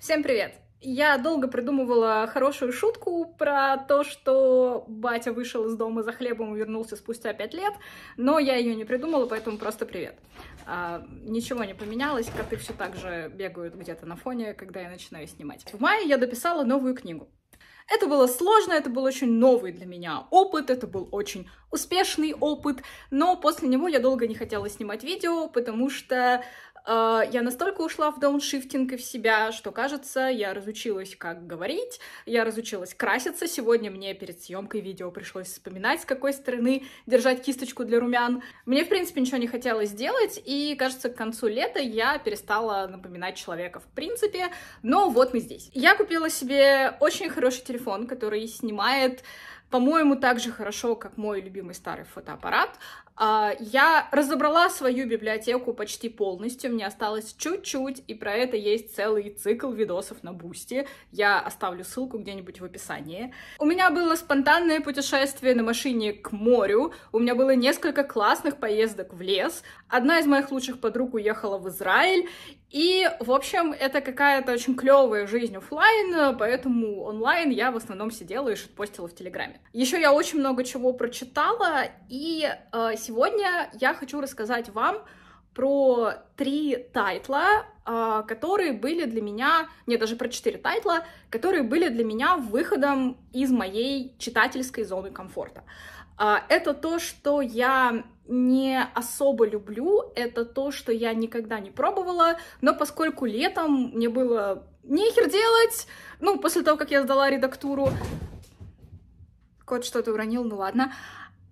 Всем привет! Я долго придумывала хорошую шутку про то, что батя вышел из дома за хлебом и вернулся спустя пять лет, но я ее не придумала, поэтому просто привет. А, ничего не поменялось, коты все так же бегают где-то на фоне, когда я начинаю снимать. В мае я дописала новую книгу. Это было сложно, это был очень новый для меня опыт, это был очень успешный опыт, но после него я долго не хотела снимать видео, потому что а, я настолько ушла в дауншифтинг и в себя, что, кажется, я разучилась, как говорить, я разучилась краситься. Сегодня мне перед съемкой видео пришлось вспоминать, с какой стороны держать кисточку для румян. Мне, в принципе, ничего не хотелось делать, и, кажется, к концу лета я перестала напоминать человека в принципе, но вот мы здесь. Я купила себе очень хороший телефон, который снимает по-моему, так же хорошо, как мой любимый старый фотоаппарат. А, я разобрала свою библиотеку почти полностью, мне осталось чуть-чуть, и про это есть целый цикл видосов на Бусти. Я оставлю ссылку где-нибудь в описании. У меня было спонтанное путешествие на машине к морю, у меня было несколько классных поездок в лес, одна из моих лучших подруг уехала в Израиль, и, в общем, это какая-то очень клевая жизнь офлайн, поэтому онлайн я в основном сидела и шитпостила в Телеграме. Еще я очень много чего прочитала, и э, Сегодня я хочу рассказать вам про три тайтла, а, которые были для меня, не даже про четыре тайтла, которые были для меня выходом из моей читательской зоны комфорта. А, это то, что я не особо люблю, это то, что я никогда не пробовала, но поскольку летом мне было нехер делать, ну, после того, как я сдала редактуру, кот что-то уронил, ну ладно,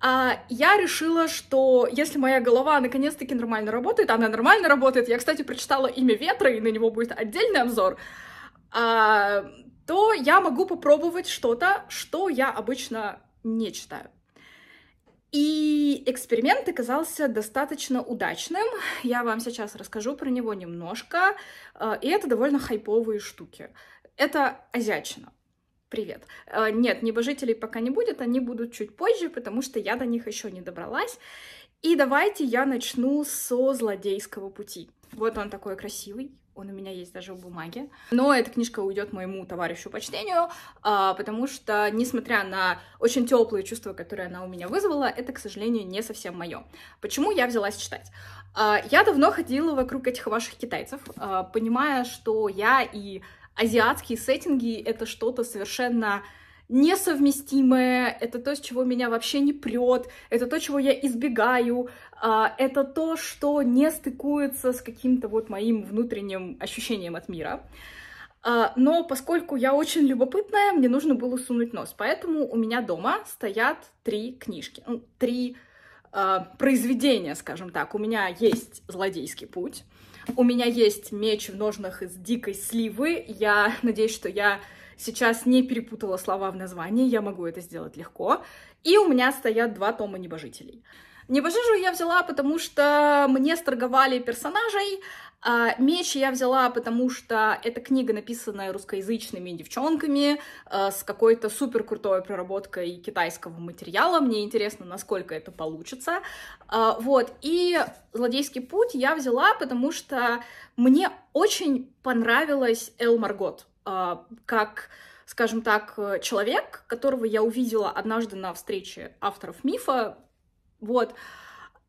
а я решила, что если моя голова наконец-таки нормально работает, она нормально работает, я, кстати, прочитала имя ветра, и на него будет отдельный обзор, а, то я могу попробовать что-то, что я обычно не читаю. И эксперимент оказался достаточно удачным. Я вам сейчас расскажу про него немножко. А, и это довольно хайповые штуки. Это азиачина. Привет. Э, нет, небожителей пока не будет, они будут чуть позже, потому что я до них еще не добралась. И давайте я начну со злодейского пути. Вот он такой красивый, он у меня есть даже в бумаге. Но эта книжка уйдет моему товарищу по чтению, а, потому что, несмотря на очень теплые чувства, которые она у меня вызвала, это, к сожалению, не совсем мое. Почему я взялась читать? А, я давно ходила вокруг этих ваших китайцев, а, понимая, что я и азиатские сеттинги — это что-то совершенно несовместимое, это то, с чего меня вообще не прет, это то, чего я избегаю, а, это то, что не стыкуется с каким-то вот моим внутренним ощущением от мира. А, но поскольку я очень любопытная, мне нужно было сунуть нос. Поэтому у меня дома стоят три книжки, ну, три а, произведения, скажем так. У меня есть «Злодейский путь», у меня есть меч в ножнах из дикой сливы. Я надеюсь, что я сейчас не перепутала слова в названии, я могу это сделать легко. И у меня стоят два тома небожителей. Небожижу я взяла, потому что мне сторговали персонажей, а, Меч я взяла, потому что эта книга, написанная русскоязычными девчонками, а, с какой-то супер крутой проработкой китайского материала. Мне интересно, насколько это получится. А, вот. И «Злодейский путь» я взяла, потому что мне очень понравилась Эл Маргот как скажем так, человек, которого я увидела однажды на встрече авторов мифа, вот.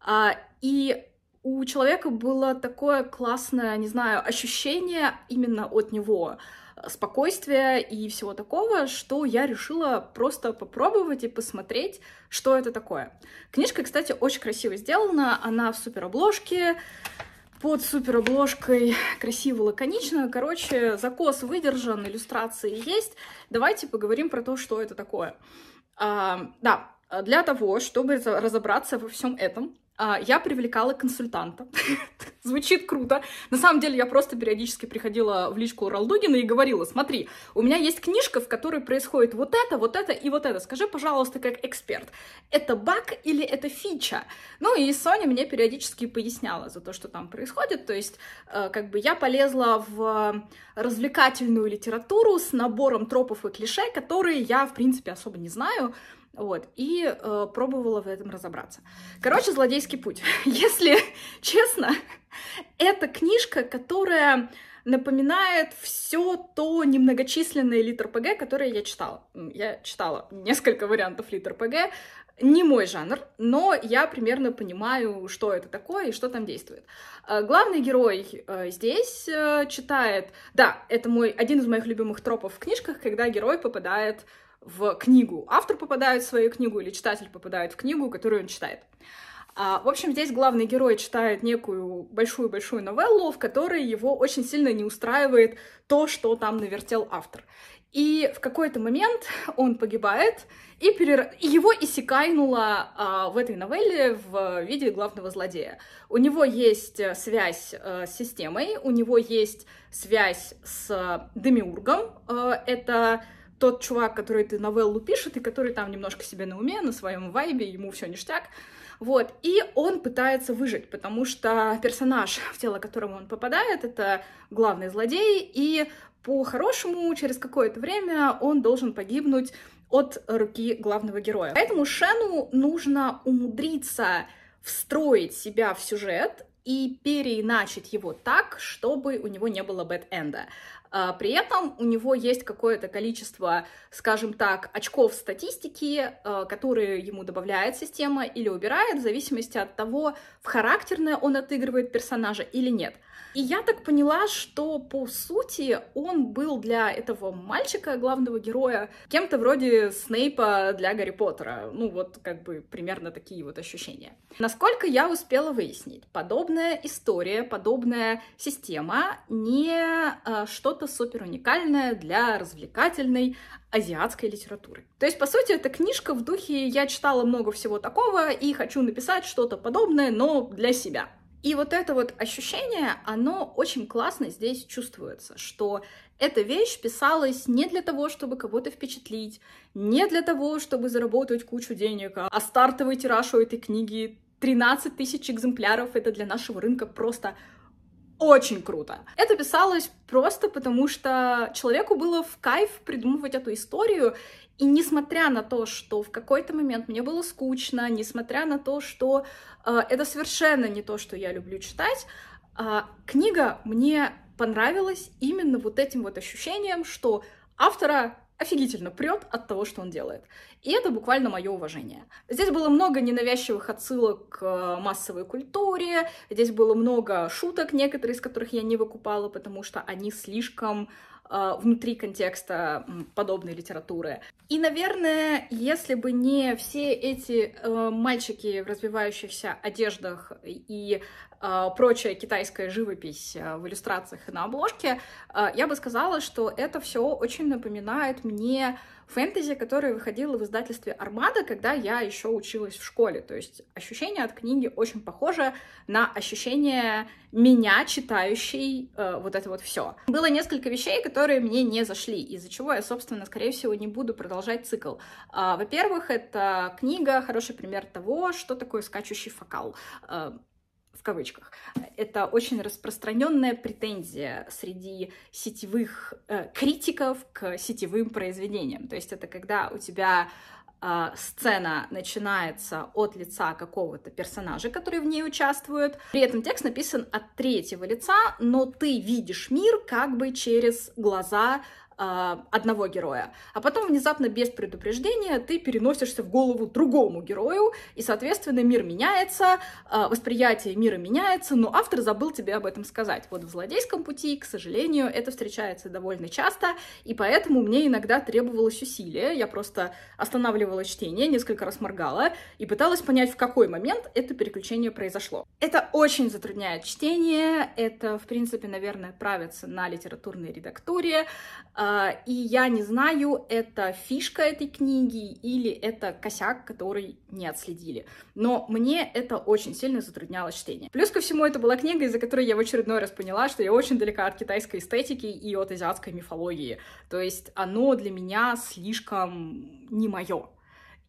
А, и у человека было такое классное, не знаю, ощущение именно от него э, спокойствия и всего такого, что я решила просто попробовать и посмотреть, что это такое. Книжка, кстати, очень красиво сделана, она в суперобложке, под суперобложкой красиво лаконично. Короче, закос выдержан, иллюстрации есть. Давайте поговорим про то, что это такое. А, да, а, для того, чтобы разобраться во всем этом, а, я привлекала консультанта. Звучит круто. На самом деле я просто периодически приходила в личку Ралдугина и говорила, смотри, у меня есть книжка, в которой происходит вот это, вот это и вот это. Скажи, пожалуйста, как эксперт, это баг или это фича? Ну и Соня мне периодически поясняла за то, что там происходит. То есть э, как бы я полезла в развлекательную литературу с набором тропов и клише, которые я, в принципе, особо не знаю. Вот, и э, пробовала в этом разобраться. Короче, злодейский путь. Если честно, это книжка, которая напоминает все то немногочисленное литр ПГ, которое я читала. Я читала несколько вариантов литр ПГ. Не мой жанр, но я примерно понимаю, что это такое и что там действует. Э, главный герой э, здесь э, читает... Да, это мой один из моих любимых тропов в книжках, когда герой попадает в книгу. Автор попадает в свою книгу или читатель попадает в книгу, которую он читает. А, в общем, здесь главный герой читает некую большую-большую новеллу, в которой его очень сильно не устраивает то, что там навертел автор. И в какой-то момент он погибает, и, перер... и его иссякайнуло а, в этой новелле в виде главного злодея. У него есть э, связь а, с системой, у него есть связь с Демиургом. А, это тот чувак, который ты новеллу пишет, и который там немножко себе на уме, на своем вайбе, ему все ништяк. Вот, и он пытается выжить, потому что персонаж, в тело которого он попадает, это главный злодей, и по-хорошему через какое-то время он должен погибнуть от руки главного героя. Поэтому Шену нужно умудриться встроить себя в сюжет и переиначить его так, чтобы у него не было бэт-энда. А, при этом у него есть какое-то количество, скажем так, очков статистики, а, которые ему добавляет система или убирает, в зависимости от того, в характерное он отыгрывает персонажа или нет. И я так поняла, что по сути он был для этого мальчика, главного героя, кем-то вроде Снейпа для Гарри Поттера. Ну вот как бы примерно такие вот ощущения. Насколько я успела выяснить, подобная история, подобная система не а, что-то супер уникальное для развлекательной азиатской литературы. То есть, по сути, это книжка в духе «я читала много всего такого и хочу написать что-то подобное, но для себя». И вот это вот ощущение, оно очень классно здесь чувствуется, что эта вещь писалась не для того, чтобы кого-то впечатлить, не для того, чтобы заработать кучу денег, а стартовый тираж у этой книги 13 тысяч экземпляров, это для нашего рынка просто очень круто. Это писалось просто потому, что человеку было в кайф придумывать эту историю, и несмотря на то, что в какой-то момент мне было скучно, несмотря на то, что э, это совершенно не то, что я люблю читать, э, книга мне понравилась именно вот этим вот ощущением, что автора офигительно прет от того, что он делает. И это буквально мое уважение. Здесь было много ненавязчивых отсылок к э, массовой культуре, здесь было много шуток, некоторые из которых я не выкупала, потому что они слишком э, внутри контекста подобной литературы. И, наверное, если бы не все эти э, мальчики в развивающихся одеждах и э, прочая китайская живопись э, в иллюстрациях и на обложке, э, я бы сказала, что это все очень напоминает мне фэнтези, которая выходила в издательстве «Армада», когда я еще училась в школе. То есть ощущение от книги очень похоже на ощущение меня, читающей э, вот это вот все. Было несколько вещей, которые мне не зашли, из-за чего я, собственно, скорее всего, не буду продолжать цикл. Э, во-первых, это книга, хороший пример того, что такое скачущий фокал. Э, в кавычках. Это очень распространенная претензия среди сетевых э, критиков к сетевым произведениям. То есть это когда у тебя э, сцена начинается от лица какого-то персонажа, который в ней участвует. При этом текст написан от третьего лица, но ты видишь мир как бы через глаза а, одного героя, а потом внезапно без предупреждения ты переносишься в голову другому герою, и, соответственно, мир меняется, а, восприятие мира меняется, но автор забыл тебе об этом сказать. Вот в «Злодейском пути», к сожалению, это встречается довольно часто, и поэтому мне иногда требовалось усилие, я просто останавливала чтение, несколько раз моргала и пыталась понять, в какой момент это переключение произошло. Это очень затрудняет чтение, это, в принципе, наверное, правится на литературной редактуре, э, а, и я не знаю, это фишка этой книги или это косяк, который не отследили. Но мне это очень сильно затрудняло чтение. Плюс ко всему, это была книга, из-за которой я в очередной раз поняла, что я очень далека от китайской эстетики и от азиатской мифологии. То есть оно для меня слишком не мое.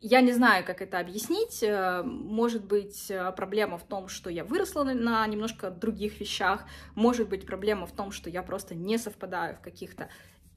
Я не знаю, как это объяснить. Э, может быть, э, проблема в том, что я выросла на немножко других вещах. Может быть, проблема в том, что я просто не совпадаю в каких-то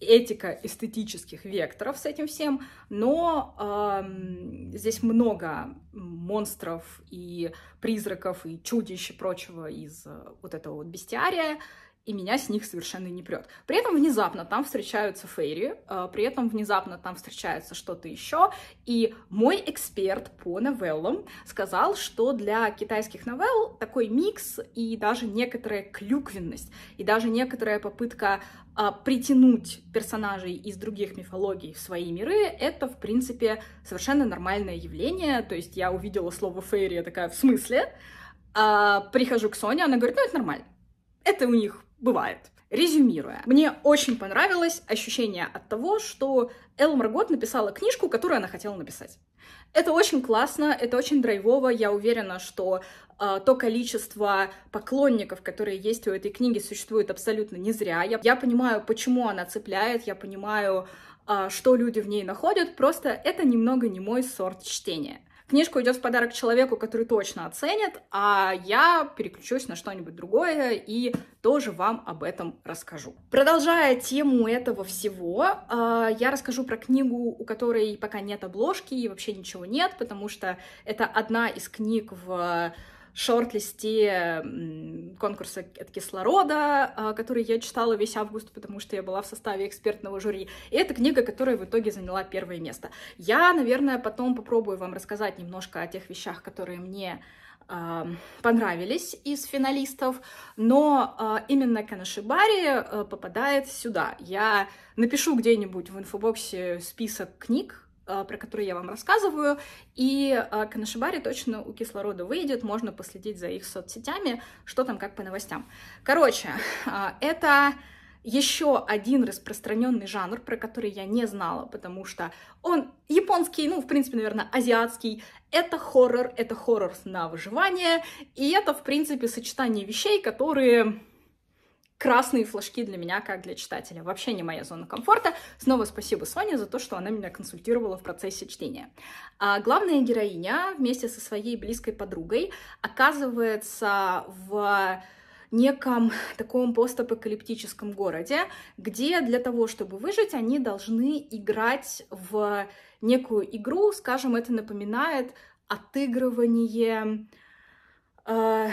этика эстетических векторов с этим всем, но э, здесь много монстров и призраков и чудищ и прочего из э, вот этого вот бестиария, и меня с них совершенно не прет. При этом внезапно там встречаются фейри, э, при этом внезапно там встречается что-то еще, и мой эксперт по новеллам сказал, что для китайских новелл такой микс и даже некоторая клюквенность, и даже некоторая попытка а, притянуть персонажей из других мифологий в свои миры, это, в принципе, совершенно нормальное явление, то есть я увидела слово фейри, я такая, в смысле? А, прихожу к Соне, она говорит, ну это нормально. Это у них бывает. Резюмируя, мне очень понравилось ощущение от того, что Эл Маргот написала книжку, которую она хотела написать. Это очень классно, это очень драйвово. Я уверена, что э, то количество поклонников, которые есть у этой книги, существует абсолютно не зря. Я, я понимаю, почему она цепляет, я понимаю, э, что люди в ней находят. Просто это немного не мой сорт чтения. Книжку идет в подарок человеку, который точно оценит, а я переключусь на что-нибудь другое и тоже вам об этом расскажу. Продолжая тему этого всего, а, я расскажу про книгу, у которой пока нет обложки и вообще ничего нет, потому что это одна из книг в шорт-листе конкурса от кислорода, а, который я читала весь август, потому что я была в составе экспертного жюри. И это книга, которая в итоге заняла первое место. Я, наверное, потом попробую вам рассказать немножко о тех вещах, которые мне а, понравились из финалистов, но а, именно Канашибари э, попадает сюда. Я напишу где-нибудь в инфобоксе список книг, а, про которые я вам рассказываю, и а, Канашибари точно у кислорода выйдет, можно последить за их соцсетями, что там как по новостям. Короче, а, это еще один распространенный жанр, про который я не знала, потому что он японский, ну, в принципе, наверное, азиатский. Это хоррор, это хоррор на выживание, и это, в принципе, сочетание вещей, которые красные флажки для меня, как для читателя. Вообще не моя зона комфорта. Снова спасибо Соне за то, что она меня консультировала в процессе чтения. А главная героиня вместе со своей близкой подругой оказывается в неком таком постапокалиптическом городе, где для того, чтобы выжить, они должны играть в некую игру, скажем, это напоминает отыгрывание... Э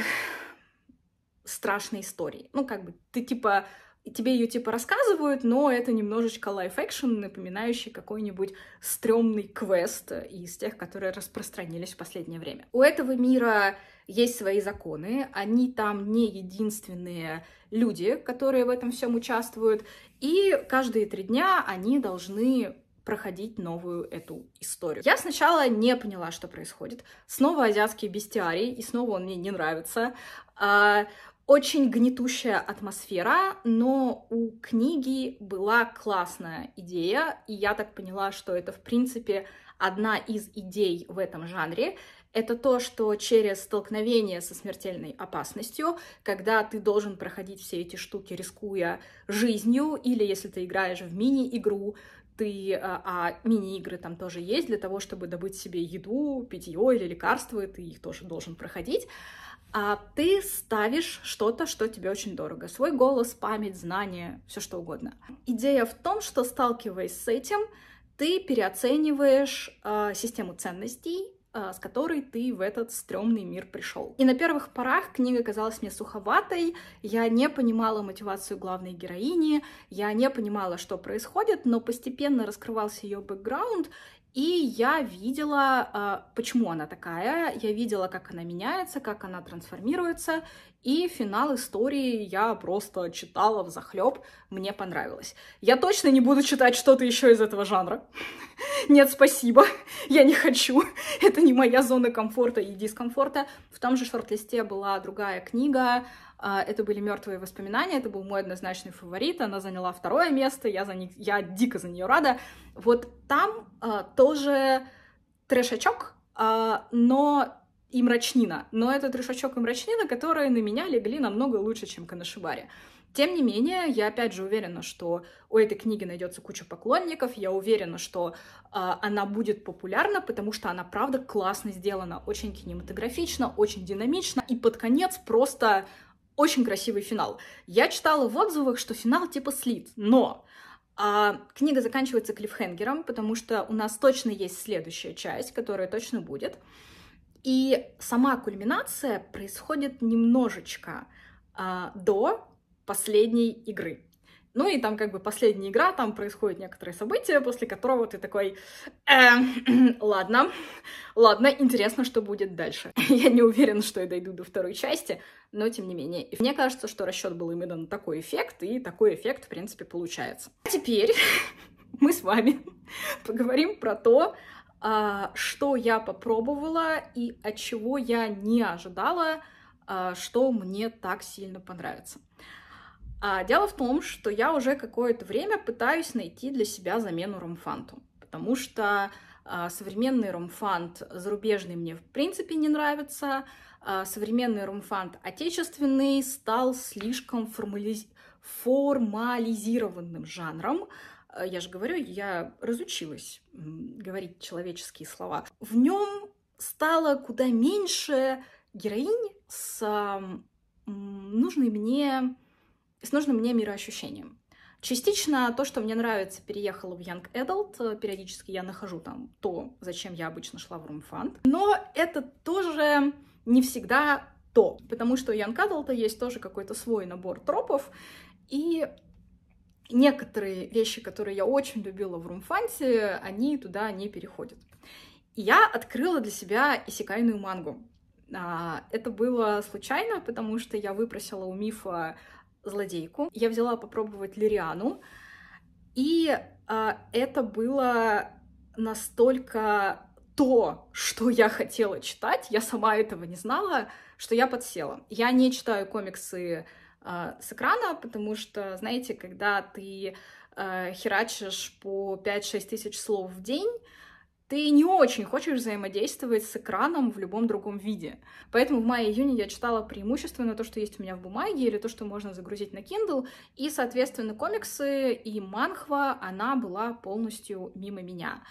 страшной истории. Ну, как бы ты типа тебе ее типа рассказывают, но это немножечко лайф-экшен, напоминающий какой-нибудь стрёмный квест из тех, которые распространились в последнее время. У этого мира есть свои законы, они там не единственные люди, которые в этом всем участвуют, и каждые три дня они должны проходить новую эту историю. Я сначала не поняла, что происходит. Снова азиатский бестиарий, и снова он мне не нравится. А, очень гнетущая атмосфера, но у книги была классная идея, и я так поняла, что это, в принципе, одна из идей в этом жанре. Это то, что через столкновение со смертельной опасностью, когда ты должен проходить все эти штуки, рискуя жизнью, или если ты играешь в мини-игру, ты, а, а мини-игры там тоже есть для того, чтобы добыть себе еду, питье или лекарства, ты их тоже должен проходить а ты ставишь что-то, что тебе очень дорого. Свой голос, память, знания, все что угодно. Идея в том, что сталкиваясь с этим, ты переоцениваешь э, систему ценностей, э, с которой ты в этот стрёмный мир пришел. И на первых порах книга казалась мне суховатой, я не понимала мотивацию главной героини, я не понимала, что происходит, но постепенно раскрывался ее бэкграунд, и я видела, а, почему она такая, я видела, как она меняется, как она трансформируется, и финал истории я просто читала в захлеб, мне понравилось. Я точно не буду читать что-то еще из этого жанра. Нет, спасибо, я не хочу. Это не моя зона комфорта и дискомфорта. В том же шорт-листе была другая книга а, это были мертвые воспоминания, это был мой однозначный фаворит, она заняла второе место, я, за них, я дико за нее рада. Вот там а, тоже трешачок, а, но и мрачнина. Но это трешачок и мрачнина, которые на меня легли намного лучше, чем Канашибари. Тем не менее, я опять же уверена, что у этой книги найдется куча поклонников. Я уверена, что э, она будет популярна, потому что она правда классно сделана, очень кинематографично, очень динамично. И под конец просто очень красивый финал. Я читала в отзывах, что финал типа слит, но а, книга заканчивается клиффхенгером, потому что у нас точно есть следующая часть, которая точно будет. И сама кульминация происходит немножечко а, до последней игры. Ну и там как бы последняя игра, там происходит некоторые события, после которого ты такой, эм, ладно, ладно, интересно, что будет дальше. Я не уверен что я дойду до второй части, но тем не менее. И мне кажется, что расчет был именно на такой эффект, и такой эффект, в принципе, получается. А теперь мы с вами поговорим про то, а, что я попробовала и от чего я не ожидала, а, что мне так сильно понравится. А дело в том, что я уже какое-то время пытаюсь найти для себя замену ромфанту, потому что а, современный ромфант зарубежный мне в принципе не нравится, а, современный ромфант отечественный стал слишком формализ... формализированным жанром, а, я же говорю, я разучилась говорить человеческие слова. В нем стало куда меньше героинь с нужной мне и с нужным мне мироощущением. Частично то, что мне нравится, переехала в Young Adult. Э, периодически я нахожу там то, зачем я обычно шла в Room Fund. Но это тоже не всегда то, потому что у Young Adult есть тоже какой-то свой набор тропов, и некоторые вещи, которые я очень любила в Румфанте, они туда не переходят. я открыла для себя исекайную мангу. А, это было случайно, потому что я выпросила у Мифа злодейку. Я взяла попробовать Лириану, и э, это было настолько то, что я хотела читать, я сама этого не знала, что я подсела. Я не читаю комиксы э, с экрана, потому что, знаете, когда ты э, херачишь по 5-6 тысяч слов в день, ты не очень хочешь взаимодействовать с экраном в любом другом виде. Поэтому в мае-июне я читала преимущественно то, что есть у меня в бумаге, или то, что можно загрузить на Kindle, и, соответственно, комиксы и манхва, она была полностью мимо меня.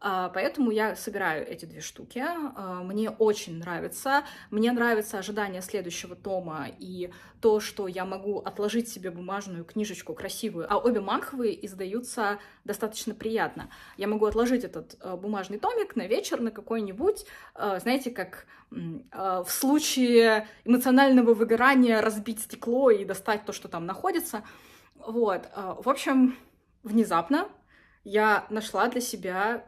А, поэтому я собираю эти две штуки. А, мне очень нравится. Мне нравится ожидание следующего тома и то, что я могу отложить себе бумажную книжечку красивую. А обе манхвы издаются достаточно приятно. Я могу отложить этот э, бумажный томик на вечер, на какой-нибудь, э, знаете, как э, в случае эмоционального выгорания разбить стекло и достать то, что там находится. Вот. В общем, внезапно я нашла для себя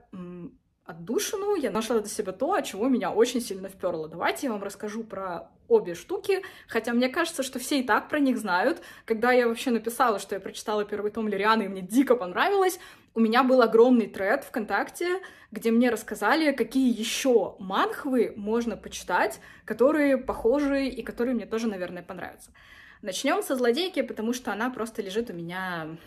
отдушину, я нашла для себя то, от чего меня очень сильно вперло. Давайте я вам расскажу про обе штуки, хотя мне кажется, что все и так про них знают. Когда я вообще написала, что я прочитала первый том Лирианы, и мне дико понравилось, у меня был огромный тред ВКонтакте, где мне рассказали, какие еще манхвы можно почитать, которые похожи и которые мне тоже, наверное, понравятся. Начнем со злодейки, потому что она просто лежит у меня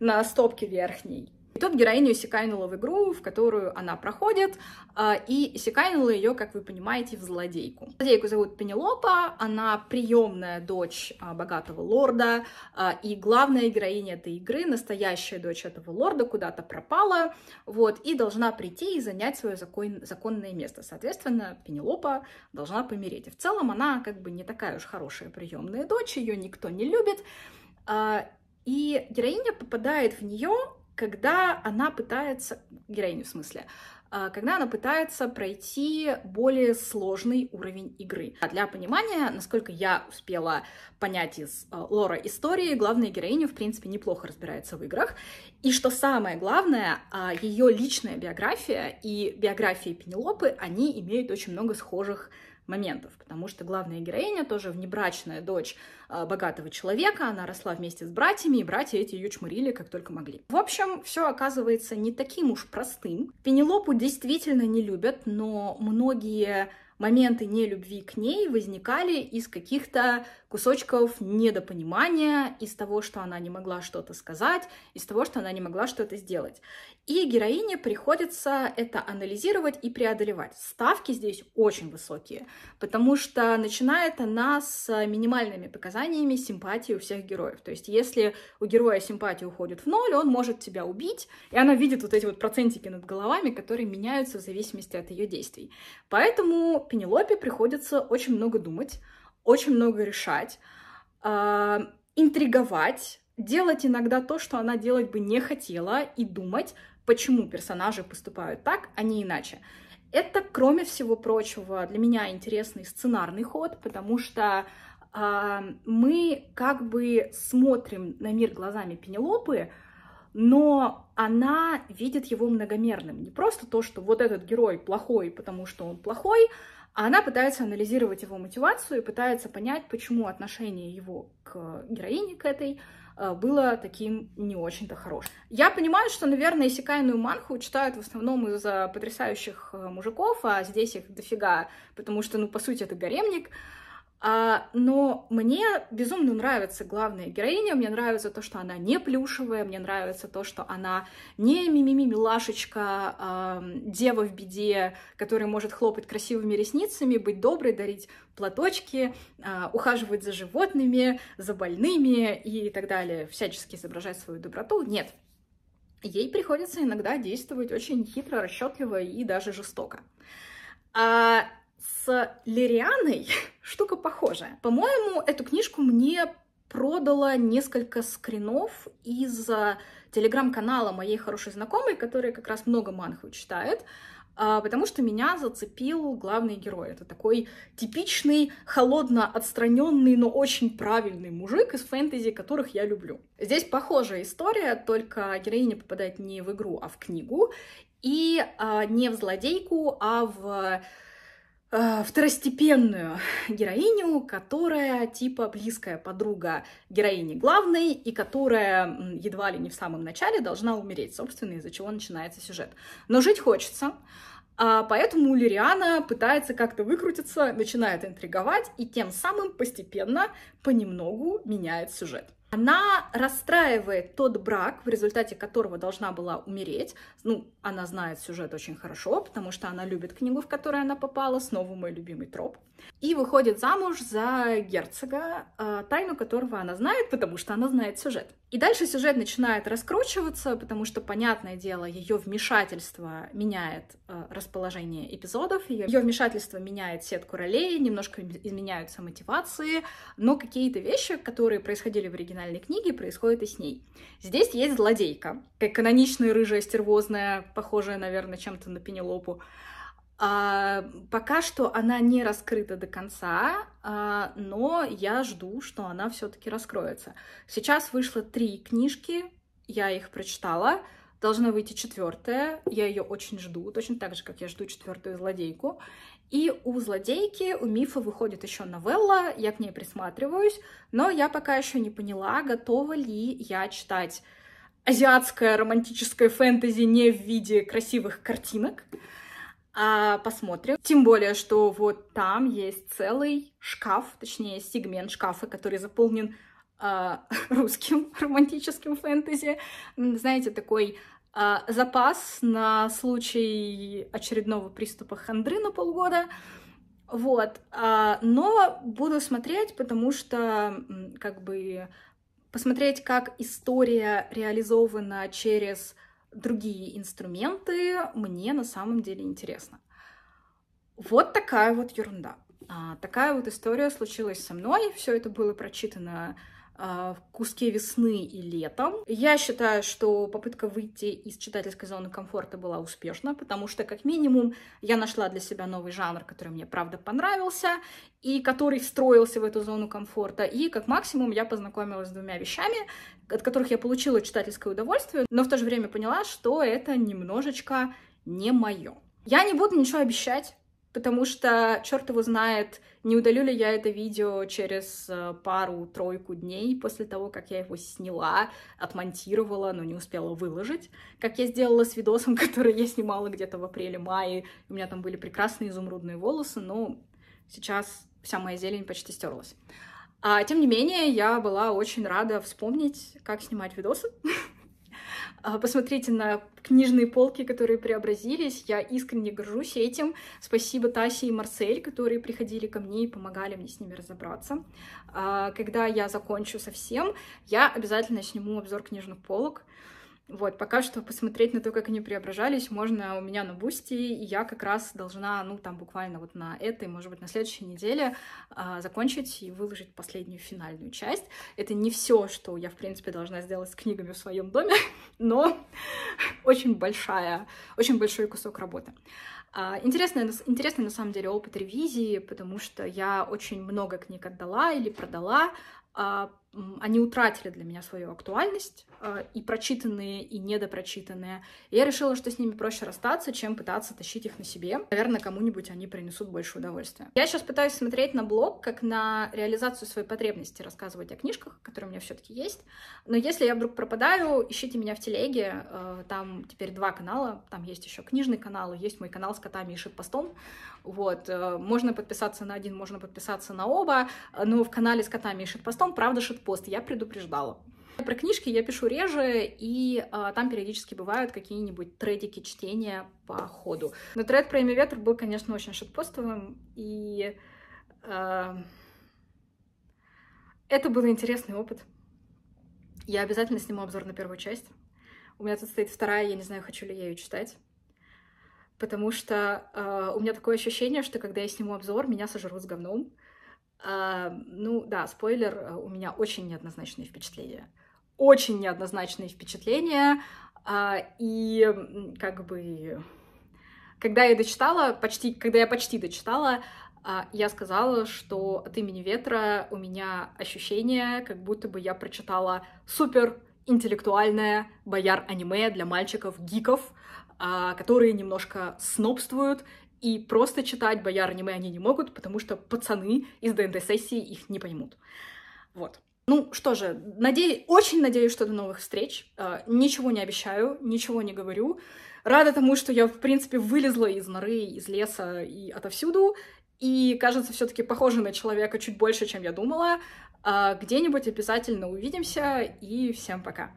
на стопке верхней. И тут героиню Исикайнула в игру, в которую она проходит, а, и Исикайнула ее, как вы понимаете, в злодейку. Злодейку зовут Пенелопа, она приемная дочь а, богатого лорда, а, и главная героиня этой игры, настоящая дочь этого лорда, куда-то пропала, вот, и должна прийти и занять свое закон, законное место. Соответственно, Пенелопа должна помереть. И в целом она как бы не такая уж хорошая приемная дочь, ее никто не любит, и героиня попадает в нее, когда она пытается, героиня в смысле, а, когда она пытается пройти более сложный уровень игры. А для понимания, насколько я успела понять из а, лора истории, главная героиня, в принципе, неплохо разбирается в играх. И что самое главное, а, ее личная биография и биография Пенелопы, они имеют очень много схожих моментов, потому что главная героиня тоже внебрачная дочь а, богатого человека, она росла вместе с братьями, и братья эти ее чморили как только могли. В общем, все оказывается не таким уж простым. Пенелопу действительно не любят, но многие моменты нелюбви к ней возникали из каких-то кусочков недопонимания, из того, что она не могла что-то сказать, из того, что она не могла что-то сделать. И героине приходится это анализировать и преодолевать. Ставки здесь очень высокие, потому что начинает она с минимальными показаниями симпатии у всех героев. То есть если у героя симпатия уходит в ноль, он может тебя убить, и она видит вот эти вот процентики над головами, которые меняются в зависимости от ее действий. Поэтому Пенелопе приходится очень много думать, очень много решать, э, интриговать, делать иногда то, что она делать бы не хотела, и думать, почему персонажи поступают так, а не иначе. Это, кроме всего прочего, для меня интересный сценарный ход, потому что э, мы как бы смотрим на мир глазами Пенелопы, но она видит его многомерным. Не просто то, что вот этот герой плохой, потому что он плохой, а она пытается анализировать его мотивацию и пытается понять, почему отношение его к героине, к этой, э, было таким не очень-то хорошим. Я понимаю, что, наверное, Исекайную манху читают в основном из-за потрясающих э, мужиков, а здесь их дофига, потому что, ну, по сути, это гаремник, а, но мне безумно нравится главная героиня, мне нравится то, что она не плюшевая, мне нравится то, что она не мимими милашечка, дева в беде, которая может хлопать красивыми ресницами, быть доброй, дарить платочки, а, ухаживать за животными, за больными и так далее, всячески изображать свою доброту. Нет, ей приходится иногда действовать очень хитро, расчетливо и даже жестоко. А с Лирианой штука похожая. По-моему, эту книжку мне продала несколько скринов из а, телеграм-канала моей хорошей знакомой, которая как раз много манхвы читает, а, потому что меня зацепил главный герой. Это такой типичный, холодно отстраненный, но очень правильный мужик из фэнтези, которых я люблю. Здесь похожая история, только героиня попадает не в игру, а в книгу, и а, не в злодейку, а в а, второстепенную героиню, которая типа близкая подруга героини главной и которая едва ли не в самом начале должна умереть, собственно, из-за чего начинается сюжет. Но жить хочется, а поэтому Лириана пытается как-то выкрутиться, начинает интриговать и тем самым постепенно, понемногу меняет сюжет. Она расстраивает тот брак, в результате которого должна была умереть. Ну, она знает сюжет очень хорошо, потому что она любит книгу, в которой она попала, снова мой любимый троп. И выходит замуж за герцога, а, тайну которого она знает, потому что она знает сюжет. И дальше сюжет начинает раскручиваться, потому что, понятное дело, ее вмешательство меняет э, расположение эпизодов, ее вмешательство меняет сетку ролей, немножко изменяются мотивации, но какие-то вещи, которые происходили в оригинальной книге, происходят и с ней. Здесь есть злодейка, как каноничная рыжая стервозная, похожая, наверное, чем-то на Пенелопу. А, пока что она не раскрыта до конца, а, но я жду, что она все-таки раскроется. Сейчас вышло три книжки, я их прочитала. Должна выйти четвертая, я ее очень жду, точно так же, как я жду четвертую злодейку. И у злодейки, у мифа выходит еще новелла, я к ней присматриваюсь, но я пока еще не поняла, готова ли я читать азиатское романтическое фэнтези не в виде красивых картинок, а посмотрим. Тем более, что вот там есть целый шкаф, точнее сегмент шкафа, который заполнен э, русским романтическим фэнтези. Знаете, такой э, запас на случай очередного приступа хандры на полгода. Вот. Э, но буду смотреть, потому что как бы посмотреть, как история реализована через другие инструменты мне на самом деле интересно. Вот такая вот ерунда. А, такая вот история случилась со мной. Все это было прочитано а, в куске весны и летом. Я считаю, что попытка выйти из читательской зоны комфорта была успешна, потому что, как минимум, я нашла для себя новый жанр, который мне, правда, понравился, и который встроился в эту зону комфорта. И, как максимум, я познакомилась с двумя вещами, от которых я получила читательское удовольствие, но в то же время поняла, что это немножечко не мое. Я не буду ничего обещать, потому что черт его знает, не удалю ли я это видео через э, пару-тройку дней после того, как я его сняла, отмонтировала, но не успела выложить, как я сделала с видосом, который я снимала где-то в апреле-мае, у меня там были прекрасные изумрудные волосы, но сейчас вся моя зелень почти стерлась. А, тем не менее, я была очень рада вспомнить, как снимать видосы, А, посмотрите на книжные полки, которые преобразились. Я искренне горжусь этим. Спасибо Тасе и Марсель, которые приходили ко мне и помогали мне с ними разобраться. А, когда я закончу совсем, я обязательно сниму обзор книжных полок. Вот, пока что посмотреть на то, как они преображались, можно у меня на Бусти, и я как раз должна, ну, там буквально вот на этой, может быть, на следующей неделе а, закончить и выложить последнюю финальную часть. Это не все, что я, в принципе, должна сделать с книгами в своем доме, но очень большая, очень большой кусок работы. А, интересный, интересный, на самом деле, опыт ревизии, потому что я очень много книг отдала или продала, а, они утратили для меня свою актуальность, э, и прочитанные, и недопрочитанные. я решила, что с ними проще расстаться, чем пытаться тащить их на себе. Наверное, кому-нибудь они принесут больше удовольствия. Я сейчас пытаюсь смотреть на блог как на реализацию своей потребности рассказывать о книжках, которые у меня все-таки есть. Но если я вдруг пропадаю, ищите меня в телеге. Э, там теперь два канала. Там есть еще книжный канал, есть мой канал с котами и шипостом. Вот. Э, можно подписаться на один, можно подписаться на оба. Но в канале с котами и шипостом, правда, шип пост, я предупреждала. Про книжки я пишу реже, и а, там периодически бывают какие-нибудь тредики чтения по ходу. Но тред про имя ветра был, конечно, очень шитпостовым, и а, это был интересный опыт. Я обязательно сниму обзор на первую часть. У меня тут стоит вторая, я не знаю, хочу ли я ее читать. Потому что э, у меня такое ощущение, что когда я сниму обзор, меня сожрут с говном. А, ну да, спойлер, э, у меня очень неоднозначные впечатления. Очень неоднозначные впечатления. А, и как бы, когда я дочитала, почти, когда я почти дочитала, а, я сказала, что от имени ветра у меня ощущение, как будто бы я прочитала супер интеллектуальное бояр аниме для мальчиков-гиков, которые немножко снобствуют и просто читать бояр аниме они не могут, потому что пацаны из ДНД-сессии их не поймут. Вот. Ну что же, надеюсь, очень надеюсь, что до новых встреч. Э, ничего не обещаю, ничего не говорю. Рада тому, что я, в принципе, вылезла из норы, из леса и отовсюду. И, кажется, все таки похожа на человека чуть больше, чем я думала. Э, где-нибудь обязательно увидимся, и всем пока.